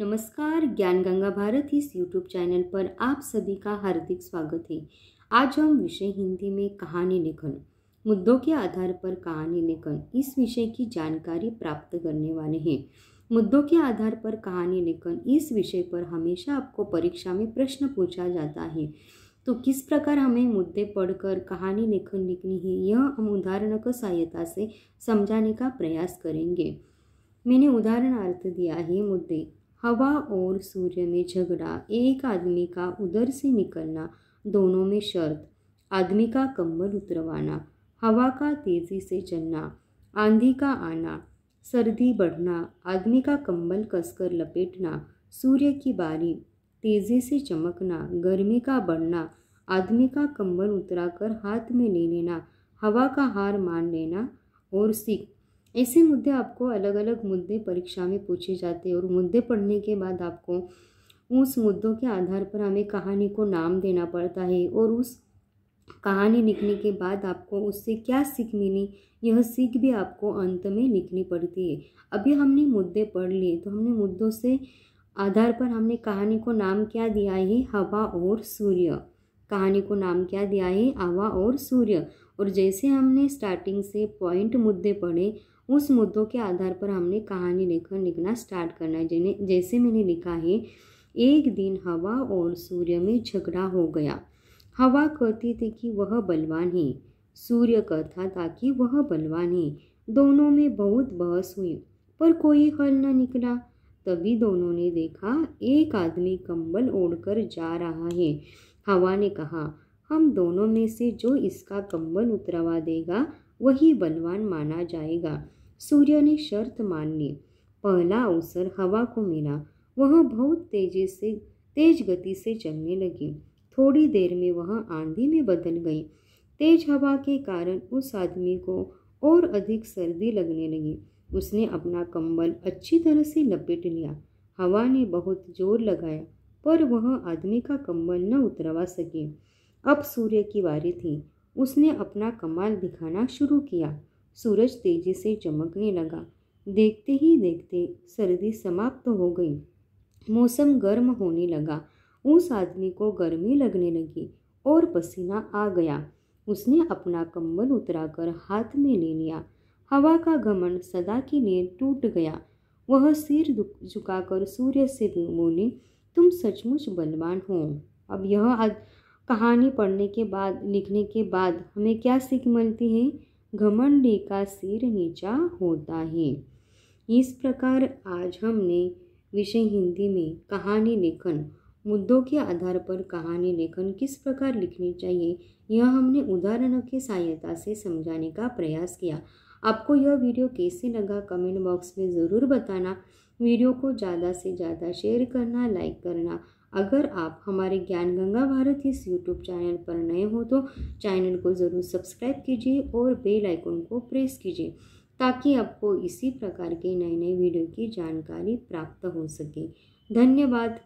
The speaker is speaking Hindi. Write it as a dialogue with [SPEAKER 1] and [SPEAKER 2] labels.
[SPEAKER 1] नमस्कार ज्ञान गंगा भारत इस यूट्यूब चैनल पर आप सभी का हार्दिक स्वागत है आज हम विषय हिंदी में कहानी लेखन मुद्दों के आधार पर कहानी लेखन इस विषय की जानकारी प्राप्त करने वाले हैं मुद्दों के आधार पर कहानी लेखन इस विषय पर हमेशा आपको परीक्षा में प्रश्न पूछा जाता है तो किस प्रकार हमें मुद्दे पढ़कर कहानी लेखन लिखनी है यह हम उदाहरण की सहायता से समझाने का प्रयास करेंगे मैंने उदाहरणार्थ दिया है मुद्दे हवा और सूर्य में झगड़ा एक आदमी का उधर से निकलना दोनों में शर्त आदमी का कम्बल उतरवाना हवा का तेज़ी से चलना आंधी का आना सर्दी बढ़ना आदमी का कंबल कसकर लपेटना सूर्य की बारी तेज़ी से चमकना गर्मी का बढ़ना आदमी का उतरा उतराकर हाथ में ले लेना हवा का हार मान लेना और सीख ऐसे मुद्दे आपको अलग अलग मुद्दे परीक्षा में पूछे जाते हैं और मुद्दे पढ़ने के बाद आपको उस मुद्दों के आधार पर हमें कहानी को नाम देना पड़ता है और उस कहानी लिखने के बाद आपको उससे क्या सीख मिली यह सीख भी आपको अंत में लिखनी पड़ती है अभी हमने मुद्दे पढ़ लिए तो हमने मुद्दों से आधार पर हमने कहानी को नाम क्या दिया है हवा और सूर्य कहानी को नाम क्या दिया है हवा और सूर्य और जैसे हमने स्टार्टिंग से पॉइंट मुद्दे पढ़े उस मुद्दों के आधार पर हमने कहानी लेकर लिखना स्टार्ट करना है जिन्हें जैसे मैंने लिखा है एक दिन हवा और सूर्य में झगड़ा हो गया हवा कहती थी कि वह बलवान है सूर्य कहता था कि वह बलवान है दोनों में बहुत बहस हुई पर कोई हल न निकला तभी दोनों ने देखा एक आदमी कंबल ओढ़कर जा रहा है हवा ने कहा हम दोनों में से जो इसका कंबल उतरवा देगा वही बलवान माना जाएगा सूर्य ने शर्त मान ली पहला अवसर हवा को मिला वह बहुत तेजी से तेज गति से चलने लगी थोड़ी देर में वह आंधी में बदल गई तेज हवा के कारण उस आदमी को और अधिक सर्दी लगने लगी उसने अपना कंबल अच्छी तरह से लपेट लिया हवा ने बहुत जोर लगाया पर वह आदमी का कंबल न उतरवा सके अब सूर्य की बारी थी उसने अपना कमाल दिखाना शुरू किया सूरज तेजी से चमकने लगा देखते ही देखते सर्दी समाप्त तो हो गई मौसम गर्म होने लगा उस आदमी को गर्मी लगने लगी और पसीना आ गया उसने अपना कंबल उतराकर हाथ में ले लिया हवा का घमंड सदा की लिए टूट गया वह सिर झुकाकर सूर्य से बोली तुम सचमुच बलवान हो अब यह कहानी पढ़ने के बाद लिखने के बाद हमें क्या सीख मिलती है घमंडी का सिर नीचा होता है इस प्रकार आज हमने विषय हिंदी में कहानी लेखन मुद्दों के आधार पर कहानी लेखन किस प्रकार लिखनी चाहिए यह हमने उदाहरणों की सहायता से समझाने का प्रयास किया आपको यह वीडियो कैसे लगा कमेंट बॉक्स में ज़रूर बताना वीडियो को ज़्यादा से ज़्यादा शेयर करना लाइक करना अगर आप हमारे ज्ञान गंगा भारत इस यूट्यूब चैनल पर नए हो तो चैनल को ज़रूर सब्सक्राइब कीजिए और बेल आइकन को प्रेस कीजिए ताकि आपको इसी प्रकार के नए नए वीडियो की जानकारी प्राप्त हो सके धन्यवाद